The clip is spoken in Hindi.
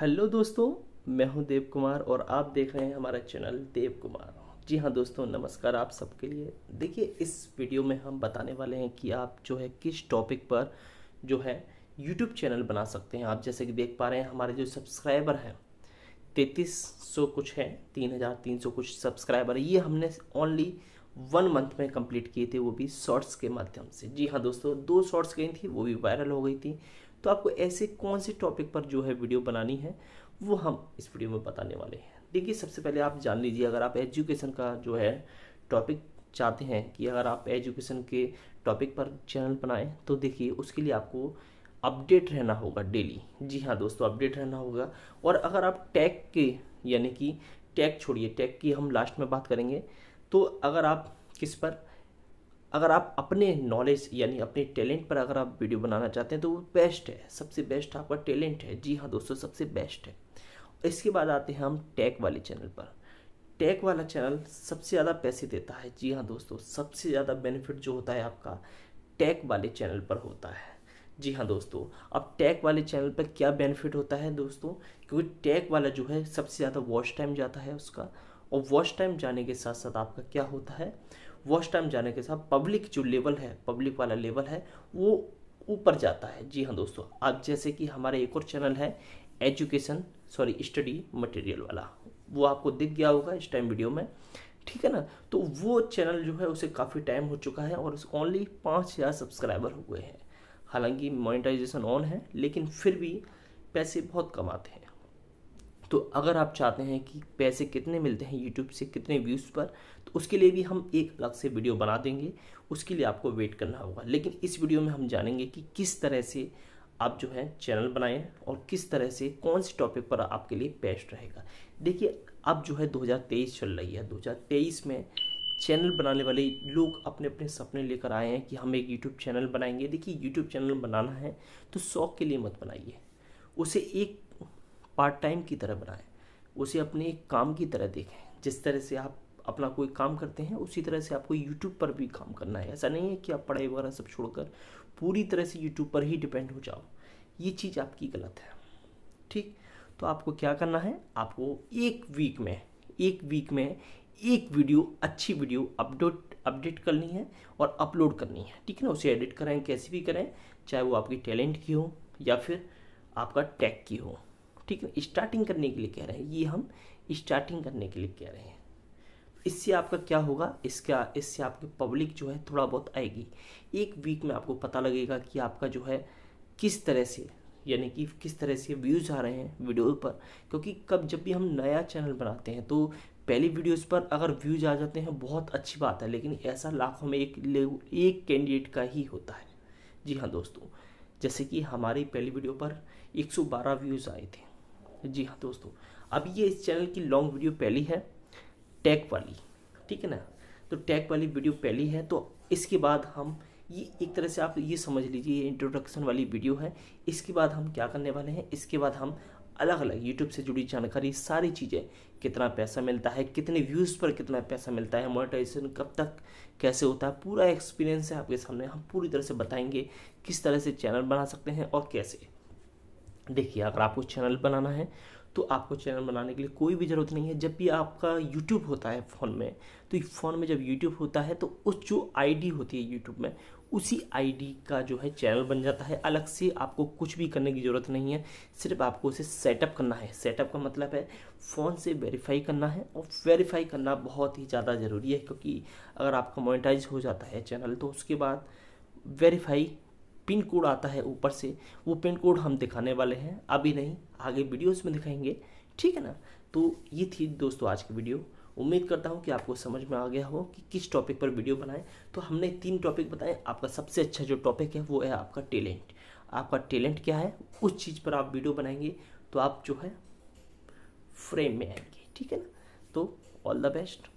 हेलो दोस्तों मैं हूं देव कुमार और आप देख रहे हैं हमारा चैनल देव कुमार जी हाँ दोस्तों नमस्कार आप सबके लिए देखिए इस वीडियो में हम बताने वाले हैं कि आप जो है किस टॉपिक पर जो है यूट्यूब चैनल बना सकते हैं आप जैसे कि देख पा रहे हैं हमारे जो सब्सक्राइबर हैं तैंतीस सौ कुछ हैं तीन हज़ार तीन सौ कुछ सब्सक्राइबर ये हमने ओनली वन मंथ में कंप्लीट किए थे वो भी शॉर्ट्स के माध्यम से जी हाँ दोस्तों दो शॉर्ट्स गई थी वो भी वायरल हो गई थी तो आपको ऐसे कौन से टॉपिक पर जो है वीडियो बनानी है वो हम इस वीडियो में बताने वाले हैं देखिए सबसे पहले आप जान लीजिए अगर आप एजुकेशन का जो है टॉपिक चाहते हैं कि अगर आप एजुकेशन के टॉपिक पर चैनल बनाएं तो देखिए उसके लिए आपको अपडेट रहना होगा डेली जी हाँ दोस्तों अपडेट रहना होगा और अगर आप टैग के यानी कि टैग छोड़िए टैग की हम लास्ट में बात करेंगे तो अगर आप किस पर अगर आप अपने नॉलेज यानी अपने टैलेंट पर अगर आप वीडियो बनाना चाहते हैं तो वो बेस्ट है सबसे बेस्ट आपका टैलेंट है जी हाँ दोस्तों सबसे बेस्ट है इसके बाद आते हैं हम टैग वाले चैनल पर टैग वाला चैनल सबसे ज़्यादा पैसे देता है जी हाँ दोस्तों सबसे ज़्यादा बेनिफिट जो होता है आपका टैग वाले चैनल पर होता है जी हाँ दोस्तों अब टैग वाले चैनल पर क्या बेनिफिट होता है दोस्तों क्योंकि टैग वाला जो है सबसे ज़्यादा वॉच टाइम जाता है उसका और वॉश टाइम जाने के साथ साथ आपका क्या होता है वॉश टाइम जाने के साथ पब्लिक जो लेवल है पब्लिक वाला लेवल है वो ऊपर जाता है जी हाँ दोस्तों आप जैसे कि हमारा एक और चैनल है एजुकेशन सॉरी स्टडी मटेरियल वाला वो आपको दिख गया होगा इस टाइम वीडियो में ठीक है ना तो वो चैनल जो है उसे काफ़ी टाइम हो चुका है और उस ओनली पाँच हज़ार सब्सक्राइबर हुए हैं हालांकि मोनिटाइजेशन ऑन है लेकिन फिर भी पैसे बहुत कमाते हैं तो अगर आप चाहते हैं कि पैसे कितने मिलते हैं यूट्यूब से कितने व्यूज़ पर तो उसके लिए भी हम एक अलग से वीडियो बना देंगे उसके लिए आपको वेट करना होगा लेकिन इस वीडियो में हम जानेंगे कि किस तरह से आप जो है चैनल बनाएं और किस तरह से कौन से टॉपिक पर आपके लिए बेस्ट रहेगा देखिए अब जो है 2023 चल रही है 2023 में चैनल बनाने वाले लोग अपने अपने सपने लेकर आए हैं कि हम एक यूट्यूब चैनल बनाएंगे देखिए यूट्यूब चैनल बनाना है तो शौक के लिए मत बनाइए उसे एक पार्ट टाइम की तरह बनाएं उसे अपने एक काम की तरह देखें जिस तरह से आप अपना कोई काम करते हैं उसी तरह से आपको यूट्यूब पर भी काम करना है ऐसा नहीं है कि आप पढ़ाई वगैरह सब छोड़कर पूरी तरह से यूट्यूब पर ही डिपेंड हो जाओ ये चीज़ आपकी गलत है ठीक तो आपको क्या करना है आपको एक वीक में एक वीक में एक वीडियो अच्छी वीडियो अपडेट अपडेट करनी है और अपलोड करनी है ठीक है ना उसे एडिट करें कैसे भी करें चाहे वो आपकी टैलेंट की हो या फिर आपका टैग की हो ठीक है स्टार्टिंग करने के लिए कह रहे हैं ये हम स्टार्टिंग करने के लिए कह रहे हैं इससे आपका क्या होगा इसका इससे आपकी पब्लिक जो है थोड़ा बहुत आएगी एक वीक में आपको पता लगेगा कि आपका जो है किस तरह से यानी कि किस तरह से व्यूज़ आ रहे हैं वीडियो पर क्योंकि कब जब भी हम नया चैनल बनाते हैं तो पहली वीडियोस पर अगर व्यूज़ आ जाते हैं बहुत अच्छी बात है लेकिन ऐसा लाखों में एक एक कैंडिडेट का ही होता है जी हाँ दोस्तों जैसे कि हमारी पहली वीडियो पर 112 व्यूज़ आए थे जी हाँ दोस्तों अभी ये इस चैनल की लॉन्ग वीडियो पहली है टैग वाली ठीक है ना तो टैग वाली वीडियो पहली है तो इसके बाद हम ये एक तरह से आप ये समझ लीजिए ये इंट्रोडक्शन वाली वीडियो है इसके बाद हम क्या करने वाले हैं इसके बाद हम अलग अलग यूट्यूब से जुड़ी जानकारी सारी चीज़ें कितना पैसा मिलता है कितने व्यूज़ पर कितना पैसा मिलता है मोनेटाइजेशन कब तक कैसे होता है पूरा एक्सपीरियंस है आपके सामने हम पूरी तरह से बताएंगे किस तरह से चैनल बना सकते हैं और कैसे देखिए अगर आपको चैनल बनाना है तो आपको चैनल बनाने के लिए कोई भी ज़रूरत नहीं है जब भी आपका यूट्यूब होता है फ़ोन में तो फ़ोन में जब यूट्यूब होता है तो उस जो आईडी होती है यूट्यूब में उसी आईडी का जो है चैनल बन जाता है अलग से आपको कुछ भी करने की ज़रूरत नहीं है सिर्फ आपको उसे सेटअप करना है सेटअप का मतलब है फ़ोन से वेरीफाई करना है और वेरीफाई करना बहुत ही ज़्यादा ज़रूरी है क्योंकि अगर आपका मोनिटाइज हो जाता है चैनल तो उसके बाद वेरीफाई पिन कोड आता है ऊपर से वो पिन कोड हम दिखाने वाले हैं अभी नहीं आगे वीडियोस में दिखाएंगे ठीक है ना तो ये थी दोस्तों आज की वीडियो उम्मीद करता हूँ कि आपको समझ में आ गया हो कि किस टॉपिक पर वीडियो बनाएं तो हमने तीन टॉपिक बताए आपका सबसे अच्छा जो टॉपिक है वो है आपका टैलेंट आपका टैलेंट क्या है उस चीज़ पर आप वीडियो बनाएंगे तो आप जो है फ्रेम में आएंगे ठीक है ना तो ऑल द बेस्ट